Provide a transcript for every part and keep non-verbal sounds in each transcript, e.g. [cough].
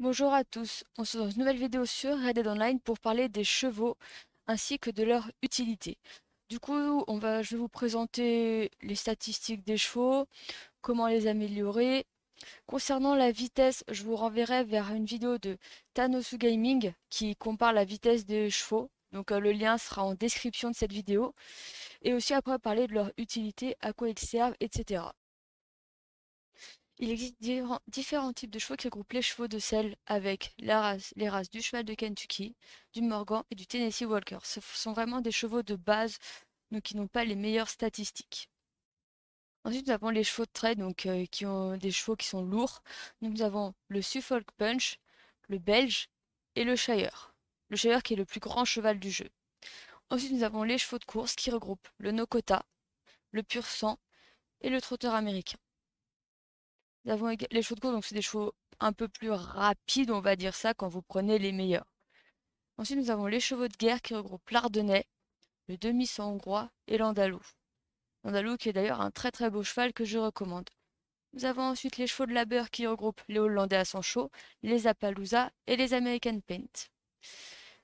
Bonjour à tous, on se retrouve dans une nouvelle vidéo sur Red Dead Online pour parler des chevaux ainsi que de leur utilité. Du coup, on va, je vais vous présenter les statistiques des chevaux, comment les améliorer. Concernant la vitesse, je vous renverrai vers une vidéo de Thanosu Gaming qui compare la vitesse des chevaux. Donc euh, le lien sera en description de cette vidéo. Et aussi après parler de leur utilité, à quoi ils servent, etc. Il existe différents types de chevaux qui regroupent les chevaux de selle avec les races du cheval de Kentucky, du Morgan et du Tennessee Walker. Ce sont vraiment des chevaux de base donc qui n'ont pas les meilleures statistiques. Ensuite, nous avons les chevaux de trait, donc euh, qui ont des chevaux qui sont lourds. nous avons le Suffolk Punch, le Belge et le Shire. Le Shire qui est le plus grand cheval du jeu. Ensuite, nous avons les chevaux de course qui regroupent le Nokota, le Pur Sang et le trotteur américain. Nous avons les chevaux de course, donc c'est des chevaux un peu plus rapides, on va dire ça, quand vous prenez les meilleurs. Ensuite, nous avons les chevaux de guerre qui regroupent l'Ardennais, le demi-sang hongrois et l'Andalou. L'Andalou qui est d'ailleurs un très très beau cheval que je recommande. Nous avons ensuite les chevaux de labeur qui regroupent les Hollandais à chaud, les Appaloosa et les American Paint.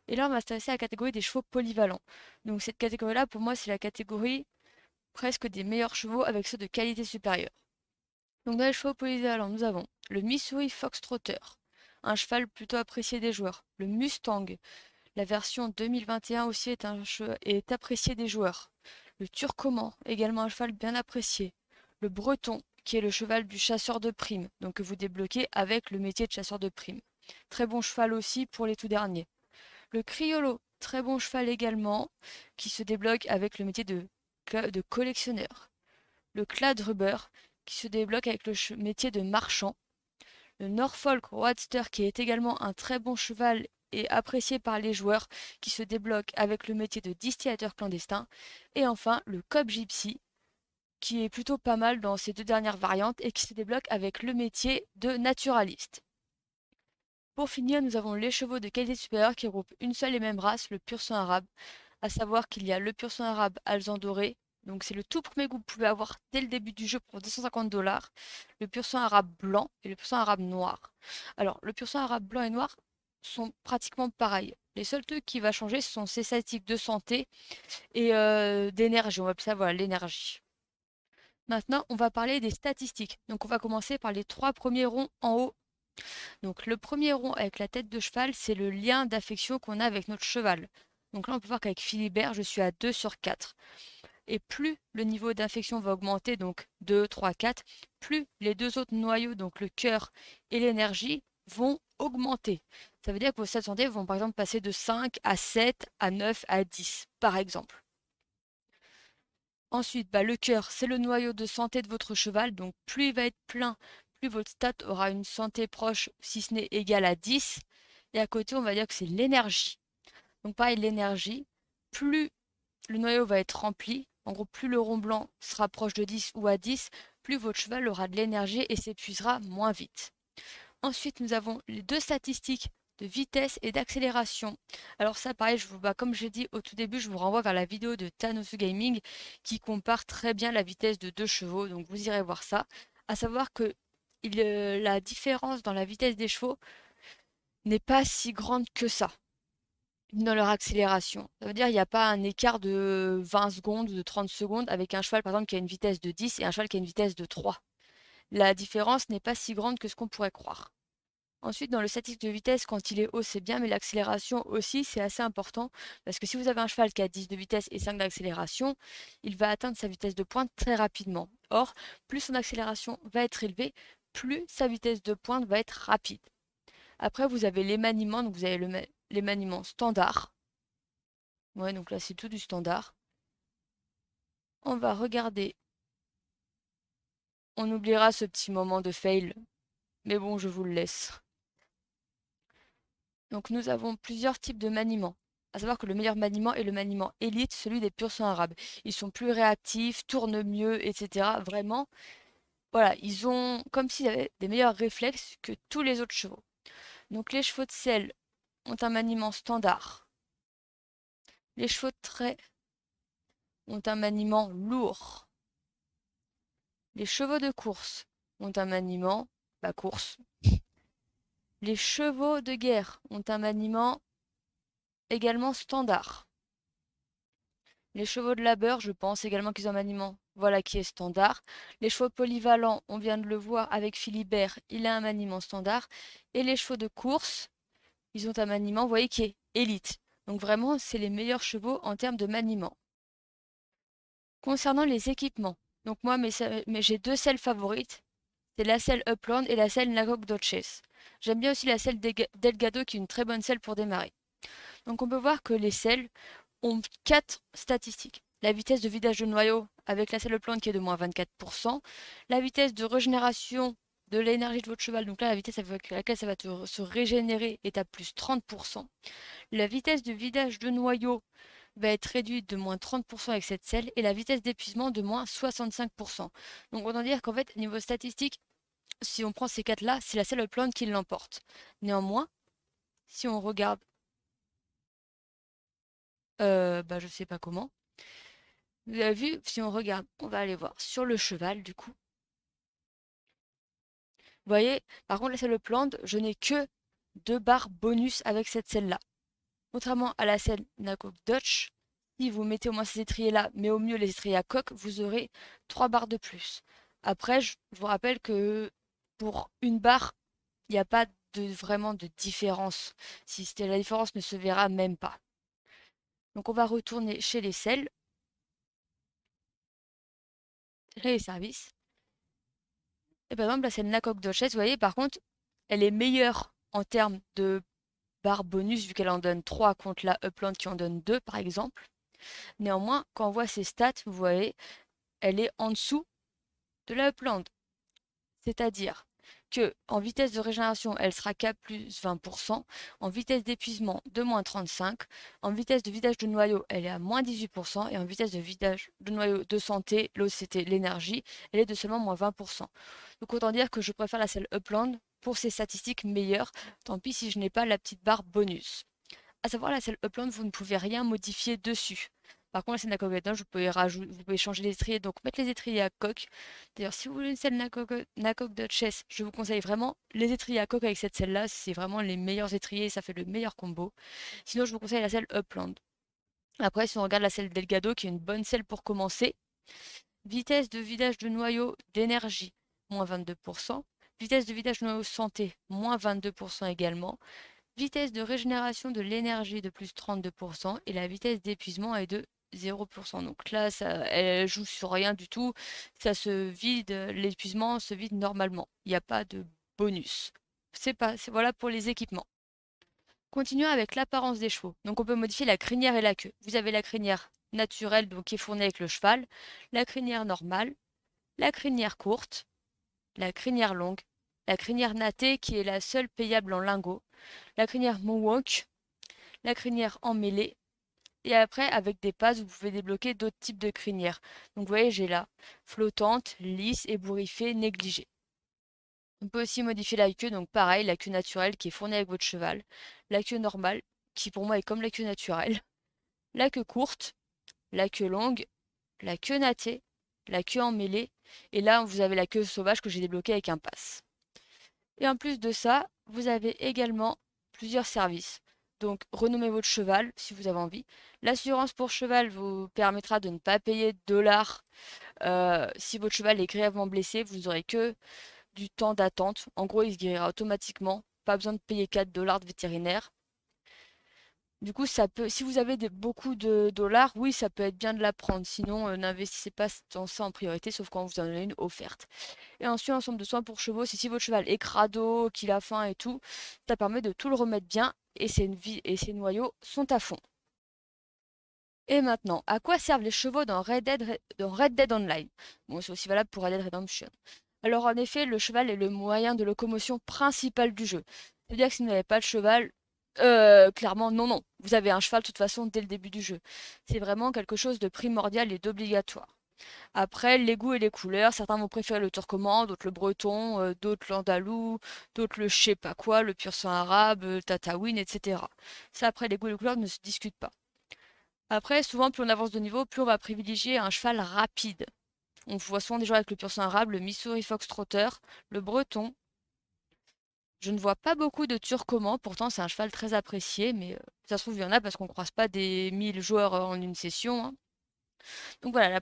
Et là, on va s'intéresser à la catégorie des chevaux polyvalents. Donc cette catégorie-là, pour moi, c'est la catégorie presque des meilleurs chevaux avec ceux de qualité supérieure. Donc dans les chevaux polyvalents, nous avons le Missouri Foxtrotter, un cheval plutôt apprécié des joueurs. Le Mustang, la version 2021 aussi est, un est apprécié des joueurs. Le Turcoman, également un cheval bien apprécié. Le Breton, qui est le cheval du chasseur de primes, donc que vous débloquez avec le métier de chasseur de primes. Très bon cheval aussi pour les tout derniers. Le Criollo, très bon cheval également, qui se débloque avec le métier de, de collectionneur. Le Cladruber, qui se débloque avec le métier de marchand. Le Norfolk Roadster, qui est également un très bon cheval et apprécié par les joueurs, qui se débloque avec le métier de distillateur clandestin. Et enfin, le Cop Gypsy, qui est plutôt pas mal dans ces deux dernières variantes et qui se débloque avec le métier de naturaliste. Pour finir, nous avons les chevaux de qualité supérieure qui regroupent une seule et même race, le pur sang arabe, à savoir qu'il y a le pur sang arabe alzandoré donc c'est le tout premier que vous pouvez avoir dès le début du jeu pour 250 dollars, le pur sang arabe blanc et le pur sang arabe noir. Alors le pur sang arabe blanc et noir sont pratiquement pareils. Les seuls trucs qui va changer sont ces statistiques de santé et euh, d'énergie. On va appeler ça voilà l'énergie. Maintenant, on va parler des statistiques. Donc on va commencer par les trois premiers ronds en haut. Donc le premier rond avec la tête de cheval, c'est le lien d'affection qu'on a avec notre cheval. Donc là, on peut voir qu'avec Philibert, je suis à 2 sur 4 et plus le niveau d'infection va augmenter, donc 2, 3, 4, plus les deux autres noyaux, donc le cœur et l'énergie, vont augmenter. Ça veut dire que vos de santé vont par exemple passer de 5 à 7, à 9, à 10, par exemple. Ensuite, bah, le cœur, c'est le noyau de santé de votre cheval, donc plus il va être plein, plus votre stat aura une santé proche, si ce n'est égale à 10. Et à côté, on va dire que c'est l'énergie. Donc pareil, l'énergie, plus le noyau va être rempli, en gros, plus le rond blanc se rapproche de 10 ou à 10, plus votre cheval aura de l'énergie et s'épuisera moins vite. Ensuite, nous avons les deux statistiques de vitesse et d'accélération. Alors ça, pareil, je vous, bah, comme j'ai dit au tout début, je vous renvoie vers la vidéo de Thanos Gaming qui compare très bien la vitesse de deux chevaux, donc vous irez voir ça. À savoir que euh, la différence dans la vitesse des chevaux n'est pas si grande que ça dans leur accélération. Ça veut dire qu'il n'y a pas un écart de 20 euh, secondes ou de 30 secondes avec un cheval, par exemple, qui a une vitesse de 10 et un cheval qui a une vitesse de 3. La différence n'est pas si grande que ce qu'on pourrait croire. Ensuite, dans le statique de vitesse, quand il est haut, c'est bien, mais l'accélération aussi, c'est assez important, parce que si vous avez un cheval qui a 10 de vitesse et 5 d'accélération, il va atteindre sa vitesse de pointe très rapidement. Or, plus son accélération va être élevée, plus sa vitesse de pointe va être rapide. Après, vous avez les maniements, donc vous avez le, les maniements standard Ouais, donc là, c'est tout du standard. On va regarder. On oubliera ce petit moment de fail. Mais bon, je vous le laisse. Donc nous avons plusieurs types de maniements. À savoir que le meilleur maniement est le maniement élite, celui des purs sang arabes. Ils sont plus réactifs, tournent mieux, etc. Vraiment, voilà, ils ont comme s'ils avaient des meilleurs réflexes que tous les autres chevaux. Donc les chevaux de selle ont un maniement standard. Les chevaux de trait ont un maniement lourd. Les chevaux de course ont un maniement, la bah, course. Les chevaux de guerre ont un maniement également standard. Les chevaux de labeur, je pense également qu'ils ont un maniement. Voilà qui est standard. Les chevaux polyvalents, on vient de le voir avec Philibert, il a un maniement standard. Et les chevaux de course, ils ont un maniement, vous voyez, qui est élite. Donc vraiment, c'est les meilleurs chevaux en termes de maniement. Concernant les équipements, donc moi, j'ai deux selles favorites. C'est la selle Upland et la selle Nagok J'aime bien aussi la selle Delgado qui est une très bonne selle pour démarrer. Donc on peut voir que les selles ont quatre statistiques. La vitesse de vidage de noyau avec la selle Upland qui est de moins 24%. La vitesse de régénération de l'énergie de votre cheval, donc là la vitesse à laquelle ça va se régénérer est à plus 30%. La vitesse de vidage de noyau va être réduite de moins 30% avec cette selle et la vitesse d'épuisement de moins 65%. Donc on autant dire qu'en fait, niveau statistique, si on prend ces quatre-là, c'est la selle plante qui l'emporte. Néanmoins, si on regarde, euh, bah, je sais pas comment, vous avez vu, si on regarde, on va aller voir sur le cheval du coup, vous voyez, par contre, la selle plante, je n'ai que deux barres bonus avec cette selle-là. Contrairement à la selle nakok Dutch, si vous mettez au moins ces étriers-là, mais au mieux les étriers à coque, vous aurez trois barres de plus. Après, je vous rappelle que pour une barre, il n'y a pas vraiment de différence. Si c'était la différence, ne se verra même pas. Donc on va retourner chez les selles, les et par exemple, la scène La Coque de Chaise, vous voyez, par contre, elle est meilleure en termes de barre bonus, vu qu'elle en donne 3 contre la Upland qui en donne 2, par exemple. Néanmoins, quand on voit ses stats, vous voyez, elle est en dessous de la Upland. C'est-à-dire en vitesse de régénération, elle sera qu'à plus 20%, en vitesse d'épuisement de moins 35%, en vitesse de vidage de noyau, elle est à moins 18%, et en vitesse de vidage de noyau de santé, l'eau c'était l'énergie, elle est de seulement moins 20%. Donc autant dire que je préfère la selle Upland pour ses statistiques meilleures, tant pis si je n'ai pas la petite barre bonus. À savoir la selle Upland, vous ne pouvez rien modifier dessus. Par contre, la selle à coque vous pouvez, changer les étriers, donc mettre les étriers à coque. D'ailleurs, si vous voulez une selle à coque, de chess, je vous conseille vraiment les étriers à coque avec cette selle-là. C'est vraiment les meilleurs étriers, ça fait le meilleur combo. Sinon, je vous conseille la selle Upland. Après, si on regarde la selle Delgado, qui est une bonne selle pour commencer. Vitesse de vidage de noyau d'énergie, moins 22%. Vitesse de vidage de noyau santé, moins 22% également. Vitesse de régénération de l'énergie de plus 32% et la vitesse d'épuisement est de 0%. Donc là, ça, elle joue sur rien du tout. Ça se vide, l'épuisement se vide normalement. Il n'y a pas de bonus. C'est pas, voilà pour les équipements. Continuons avec l'apparence des chevaux. Donc on peut modifier la crinière et la queue. Vous avez la crinière naturelle, donc qui est fournie avec le cheval, la crinière normale, la crinière courte, la crinière longue, la crinière nattée qui est la seule payable en lingot, la crinière mohawk, la crinière emmêlée, et après, avec des passes, vous pouvez débloquer d'autres types de crinières. Donc vous voyez, j'ai là flottante, lisse, ébouriffée, négligée. On peut aussi modifier la queue, donc pareil, la queue naturelle qui est fournie avec votre cheval, la queue normale, qui pour moi est comme la queue naturelle, [laughs] la queue courte, la queue longue, la queue nattée, la queue emmêlée, et là vous avez la queue sauvage que j'ai débloquée avec un pass. Et en plus de ça, vous avez également plusieurs services. Donc renommez votre cheval si vous avez envie. L'assurance pour cheval vous permettra de ne pas payer de dollars. Euh, si votre cheval est grièvement blessé, vous n'aurez que du temps d'attente. En gros, il se guérira automatiquement. Pas besoin de payer 4 dollars de vétérinaire. Du coup, ça peut, si vous avez beaucoup de dollars, oui, ça peut être bien de la prendre. Sinon, euh, n'investissez pas dans ça en priorité, sauf quand vous en avez une offerte. Et ensuite, ensemble de soins pour chevaux. Si, si votre cheval est crado, qu'il a faim et tout, ça permet de tout le remettre bien et ses, et ses noyaux sont à fond. Et maintenant, à quoi servent les chevaux dans Red Dead, Red Dead Online Bon, c'est aussi valable pour Red Dead Redemption. Alors en effet, le cheval est le moyen de locomotion principal du jeu. C'est-à-dire que si vous n'avez pas de cheval, euh, clairement, non, non. Vous avez un cheval de toute façon dès le début du jeu. C'est vraiment quelque chose de primordial et d'obligatoire. Après, les goûts et les couleurs, certains vont préférer le turcoman, d'autres le breton, euh, d'autres l'andalou, d'autres le je sais pas quoi, le pur sang arabe, le euh, tatawin, etc. Ça, après, les goûts et les couleurs ne se discutent pas. Après, souvent, plus on avance de niveau, plus on va privilégier un cheval rapide. On voit souvent des gens avec le pur sang arabe, le Missouri Fox Trotter, le breton, je ne vois pas beaucoup de Turcomans, pourtant c'est un cheval très apprécié, mais euh, ça se trouve, il y en a parce qu'on ne croise pas des 1000 joueurs euh, en une session. Hein. Donc voilà,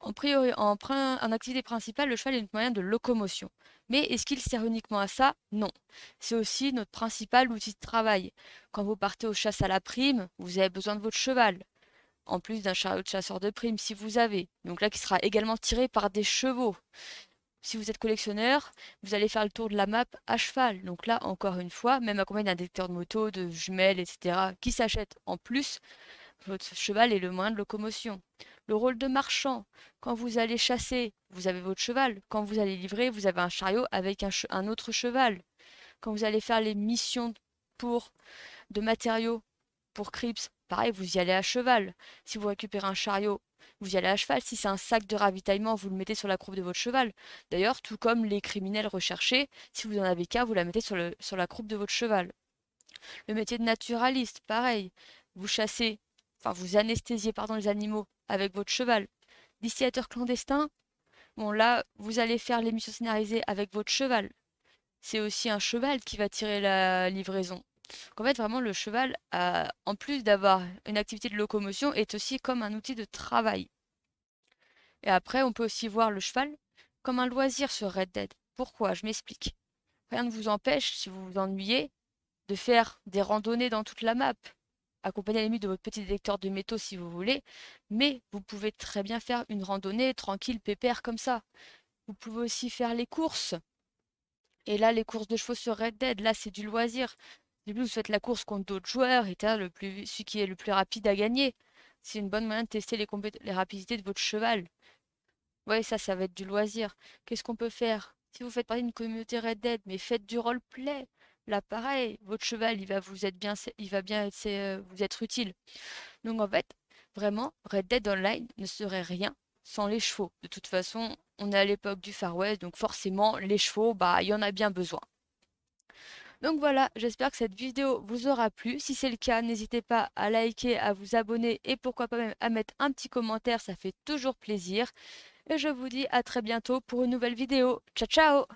en, en activité principale, le cheval est un moyen de locomotion. Mais est-ce qu'il sert uniquement à ça Non. C'est aussi notre principal outil de travail. Quand vous partez aux chasses à la prime, vous avez besoin de votre cheval, en plus d'un chariot de chasseur de prime si vous avez, donc là qui sera également tiré par des chevaux. Si vous êtes collectionneur, vous allez faire le tour de la map à cheval. Donc là, encore une fois, même accompagné d'un détecteur de moto, de jumelles, etc., qui s'achète en plus, votre cheval est le moins de locomotion. Le rôle de marchand, quand vous allez chasser, vous avez votre cheval. Quand vous allez livrer, vous avez un chariot avec un, autre cheval. Quand vous allez faire les missions pour de matériaux pour Crips, Pareil, vous y allez à cheval. Si vous récupérez un chariot, vous y allez à cheval. Si c'est un sac de ravitaillement, vous le mettez sur la croupe de votre cheval. D'ailleurs, tout comme les criminels recherchés, si vous en avez qu'un, vous la mettez sur, le, sur la croupe de votre cheval. Le métier de naturaliste, pareil. Vous chassez, enfin vous anesthésiez pardon, les animaux avec votre cheval. Distillateur clandestin, bon là, vous allez faire l'émission scénarisée avec votre cheval. C'est aussi un cheval qui va tirer la livraison. En fait vraiment le cheval, en plus d'avoir une activité de locomotion, est aussi comme un outil de travail. Et après, on peut aussi voir le cheval comme un loisir sur Red Dead. Pourquoi Je m'explique. Rien ne vous empêche, si vous vous ennuyez, de faire des randonnées dans toute la map, accompagner limite de votre petit détecteur de métaux si vous voulez, mais vous pouvez très bien faire une randonnée tranquille, pépère comme ça. Vous pouvez aussi faire les courses. Et là, les courses de chevaux sur Red Dead, là, c'est du loisir coup, vous faites la course contre d'autres joueurs et le plus, celui qui est le plus rapide à gagner. C'est une bonne manière de tester les, les rapidités de votre cheval. Ouais, ça, ça va être du loisir. Qu'est-ce qu'on peut faire Si vous faites partie d'une communauté Red Dead, mais faites du roleplay. Là, pareil, votre cheval, il va vous être bien, il va bien vous être utile. Donc, en fait, vraiment, Red Dead Online ne serait rien sans les chevaux. De toute façon, on est à l'époque du Far West, donc forcément, les chevaux, bah, il y en a bien besoin. Donc voilà, j'espère que cette vidéo vous aura plu. Si c'est le cas, n'hésitez pas à liker, à vous abonner et pourquoi pas même à mettre un petit commentaire, ça fait toujours plaisir. Et je vous dis à très bientôt pour une nouvelle vidéo. Ciao ciao